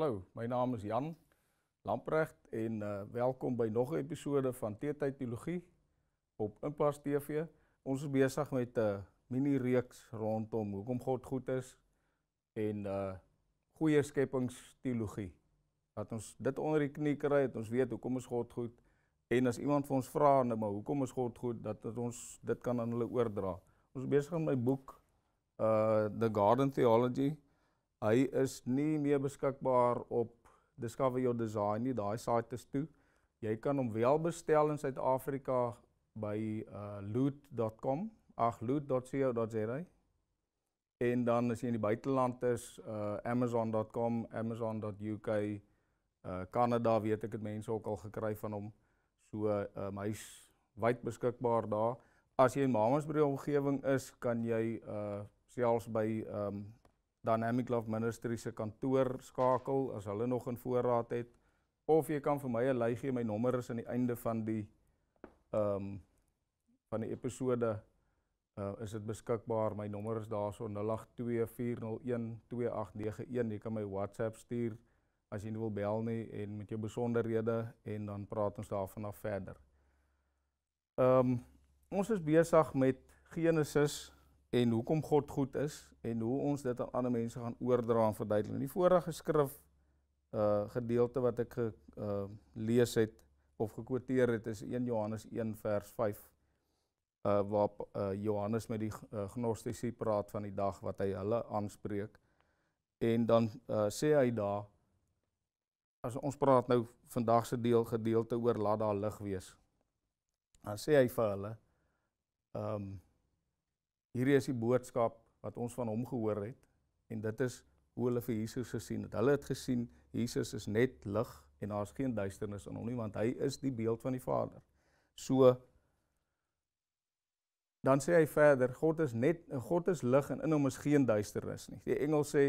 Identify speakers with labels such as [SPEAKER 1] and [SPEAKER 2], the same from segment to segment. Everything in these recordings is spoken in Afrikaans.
[SPEAKER 1] Hallo, my naam is Jan Lamprecht en uh, welkom by nog 'n episode van Teetyd Teologie op Impas TV. Ons is besig met 'n uh, eh, mini reeks rondom hoekom God goed is en uh goeie skepings teologie. Dat ons dit onder die knie kry, dat ons weet hoekom is God goed en as iemand vir ons vra nou maar hoekom is God goed, dat ons dit kan aan hulle oordra. Ons is besig met my boek uh The Garden Theology Hy is nie meer beskikbaar op Discover Your Design nie, daai site is toe. Jy kan hom wel bestel in Suid-Afrika by uh, loot.com, ag loot.co.za. En dan as jy in die buiteland is, uh, amazon.com, amazon.uk, uh, Kanada weet ek dit mense ook al gekry van hom. So um, hy's wyd beskikbaar daar. As jy in Mamasbury omgewing is, kan jy uh selfs by um Dynamic Love Ministry se kantoor skakel as hulle nog 'n voorraad het of jy kan vir my 'n lui gee, my nommer is aan die einde van die ehm um, van die episode uh, is dit beskikbaar. My nommer is daarso 0824012891. Jy kan my WhatsApp stuur as jy nie wil bel nie en met jou besonderhede en dan praat ons daarvan af verder. Ehm um, ons is besig met Genesis en hoekom God goed is en hoe ons dit aan ander mense gaan oordra en verduidelik. In die vorige skrif uh gedeelte wat ek ge, uh lees het of gekwoteer het is 1 Johannes 1 vers 5 uh waar uh Johannes met die uh, gnostici praat van die dag wat hy hulle aanspreek en dan uh sê hy daar as ons praat nou vandag se deel gedeelte oor laat daar lig wees. Dan sê hy vir hulle ehm um, hierdie is die boodskap wat ons van hom gehoor het en dit is hoe hulle vir Jesus gesien het. Hulle het gesien Jesus is net lig en daar is geen duisternis in hom nie want hy is die beeld van die Vader. So dan sê hy verder, God is net God is lig en in hom is geen duisternis nie. Die engel sê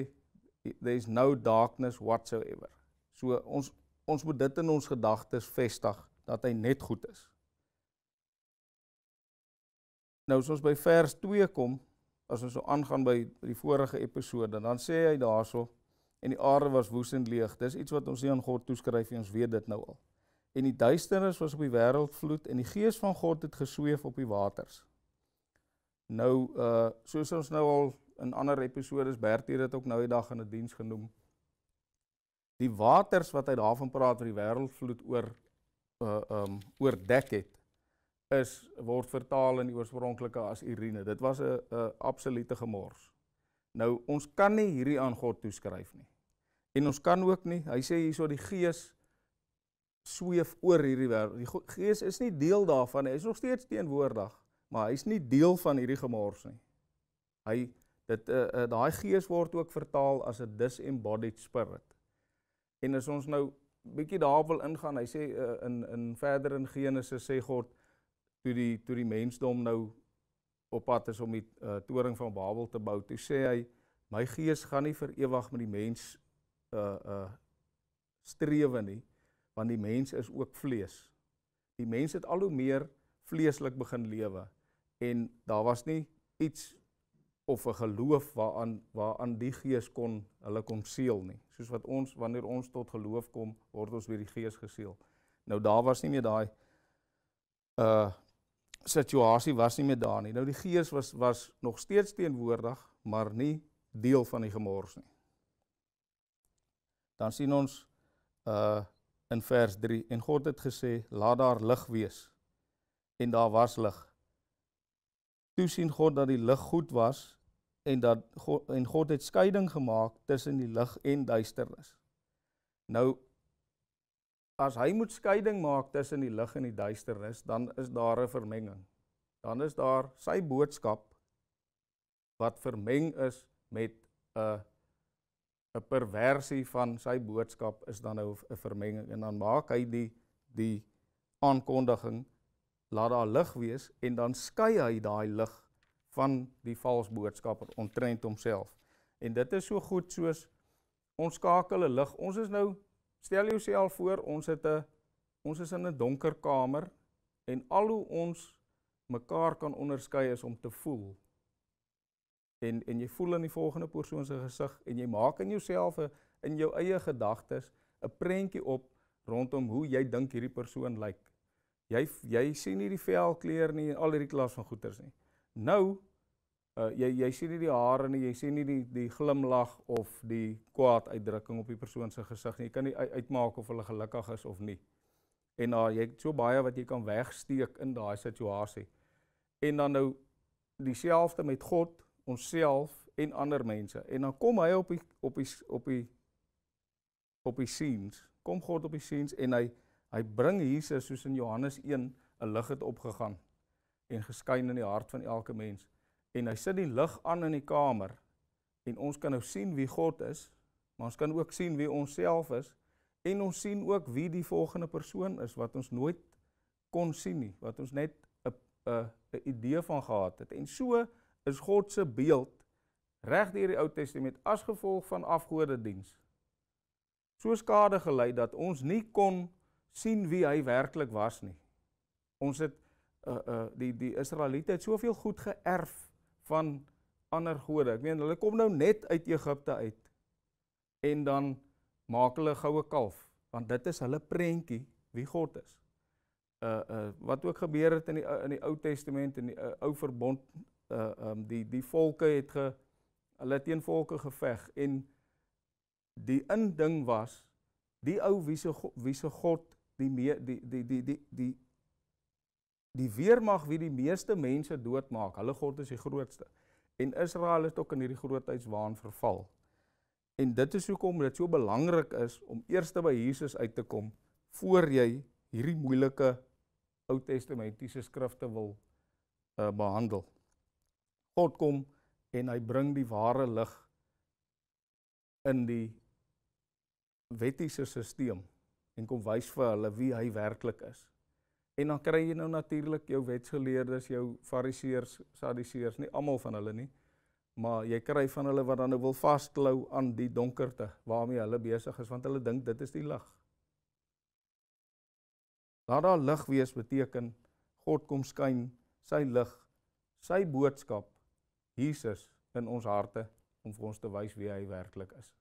[SPEAKER 1] there's no darkness whatsoever. So ons ons moet dit in ons gedagtes vestig dat hy net goed is. Nou as ons by vers 2 kom, as ons so aangaan by die vorige episode, dan sê hy daarso en die aarde was woes en leeg. Dis iets wat ons nie aan God toeskryf nie, ons weet dit nou al. En die duisternis was op die wêreld vloed en die gees van God het gesweef op die waters. Nou uh soos ons nou al in ander episode is Bertie dit ook nou die dag in 'n die diens genoem. Die waters wat hy daarvan praat wat die wêreld vloed oor uh um oordek het is word vertaal in die oorspronklike as Irene. Dit was 'n 'n absolute gemors. Nou ons kan nie hierdie aan God toeskryf nie. En ons kan ook nie. Hy sê hierso die gees sweef oor hierdie wêreld. Die gees is nie deel daarvan nie. Hy is nog steeds teenwoordig, maar hy's nie deel van hierdie gemors nie. Hy dit uh, uh, daai gees word ook vertaal as 'n disembodied spirit. En as ons nou bietjie daarop wil ingaan, hy sê uh, in in verder in Genesis sê God toe die toe die mensdom nou op pad is om die uh, toring van Babel te bou, toe sê hy my gees gaan nie vir ewig met die mens uh uh strewe nie, want die mens is ook vlees. Die mens het al hoe meer vleeslik begin lewe en daar was nie iets of 'n geloof waaraan waaraan die gees kon hulle kon seël nie soos wat ons wanneer ons tot geloof kom word ons deur die gees geseël. Nou daar was nie meer daai uh situasie was nie meer daar nie. Nou die gees was was nog steeds teenwoordig, maar nie deel van die gemors nie. Dan sien ons uh in vers 3 en God het gesê: "Laat daar lig wees." En daar was lig. Toe sien God dat die lig goed was en dat God en God het skeiding gemaak tussen die lig en duisternis. Nou as hy moet skeiding maak tussen die lig en die duisternis, dan is daar 'n vermenging. Dan is daar sy boodskap wat vermeng is met 'n 'n perversie van sy boodskap is dan nou 'n vermenging en dan maak hy die die aankondiging laat daar lig wees en dan skei hy daai lig van die valse boodskapper ontrent homself. En dit is so goed soos ons skakel 'n lig. Ons is nou Stel jouself voor ons het 'n ons is in 'n donker kamer en al hoe ons mekaar kan onderskei is om te voel. En en jy voel in die volgende persoon se gesig en jy maak in jouself 'n in jou eie gedagtes 'n prentjie op rondom hoe jy dink hierdie persoon lyk. Jy jy sien nie die velkleur nie en al hierdie klas van goeters nie. Nou uh, jy jy sien nie die hare nie, jy sien nie die die glimlag of die kwaad uitdrukking op die persoon se gesig nie. Jy kan nie uitmaak of hulle gelukkig is of nie. En daar uh, jy het so baie wat jy kan wegsteek in daai situasie. En dan nou dieselfde met God, onsself en ander mense. En dan kom hy op die op die op die op die siens. Kom God op die siens en hy hy bring Jesus soos in Johannes 1 'n lig het opgegaan en geskyn in die hart van elke mens en hy sit die lig aan in die kamer en ons kan nou sien wie God is, maar ons kan ook sien wie ons self is en ons sien ook wie die volgende persoon is wat ons nooit kon sien nie, wat ons net 'n 'n idee van gehad het. En so is God se beeld reg deur die Ou Testament as gevolg van afgodediens. So skade gelei dat ons nie kon sien wie hy werklik was nie. Ons het uh uh die die Israeliete het soveel goed geerf van ander gode. Ek meen hulle kom nou net uit Egipte uit en dan maak hulle goue kalf, want dit is hulle prentjie wie God is. Uh uh wat ook gebeur het in die in die Ou Testament en die uh, Ou Verbond uh um die die volke het ge hulle teen volke geveg en die inding was die ou wiese wiese God die, mee, die die die die die die weermag wie die meeste mense doodmaak. Hulle God is die grootste. En Israel het ook in hierdie grootheidswaan verval. En dit is hoekom dit so belangrik is om eers by Jesus uit te kom voor jy hierdie moeilike Ou Testamentiese skrifte wil uh, behandel. God kom en hy bring die ware lig in die wettiese stelsel en kom wys vir hulle wie hy werklik is. En dan kry jy nou natuurlik jou wetgeleerdes, jou fariseërs, sadiseërs, nie almal van hulle nie. Maar jy kry van hulle wat dan nou wil vasklou aan die donkerte waarmee hulle besig is want hulle dink dit is die lig. Laat daar lig wees beteken God kom skyn sy lig, sy boodskap Jesus in ons harte om vir ons te wys wie hy werklik is.